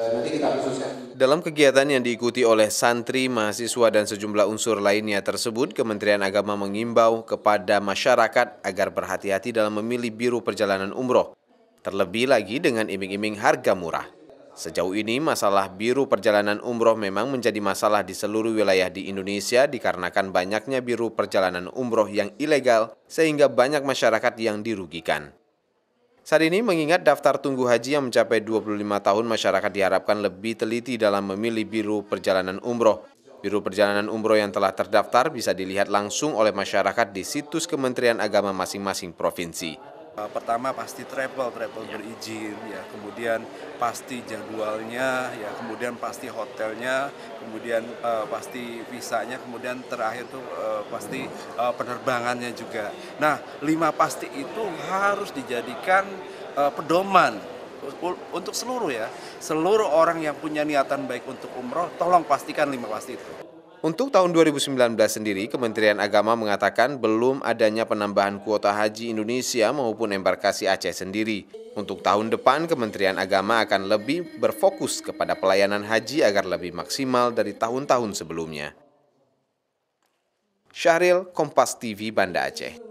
Eh, dalam kegiatan yang diikuti oleh santri, mahasiswa, dan sejumlah unsur lainnya tersebut, Kementerian Agama mengimbau kepada masyarakat agar berhati-hati dalam memilih biru perjalanan umroh, terlebih lagi dengan iming-iming harga murah. Sejauh ini, masalah biru perjalanan umroh memang menjadi masalah di seluruh wilayah di Indonesia dikarenakan banyaknya biru perjalanan umroh yang ilegal, sehingga banyak masyarakat yang dirugikan. Saat ini mengingat daftar tunggu haji yang mencapai 25 tahun, masyarakat diharapkan lebih teliti dalam memilih biru perjalanan umroh. Biru perjalanan umroh yang telah terdaftar bisa dilihat langsung oleh masyarakat di situs Kementerian Agama masing-masing provinsi. Eh, pertama pasti travel, travel ya. berizin ya, kemudian pasti jadwalnya ya, kemudian pasti hotelnya, kemudian uh, pasti visanya, kemudian terakhir tuh uh, pasti uh, penerbangannya juga. Nah, lima pasti itu harus dijadikan uh, pedoman untuk seluruh ya, seluruh orang yang punya niatan baik untuk umroh, tolong pastikan lima pasti itu. Untuk tahun 2019 sendiri, Kementerian Agama mengatakan belum adanya penambahan kuota haji Indonesia maupun embarkasi Aceh sendiri. Untuk tahun depan, Kementerian Agama akan lebih berfokus kepada pelayanan haji agar lebih maksimal dari tahun-tahun sebelumnya. Syahril, Kompas TV, Banda Aceh.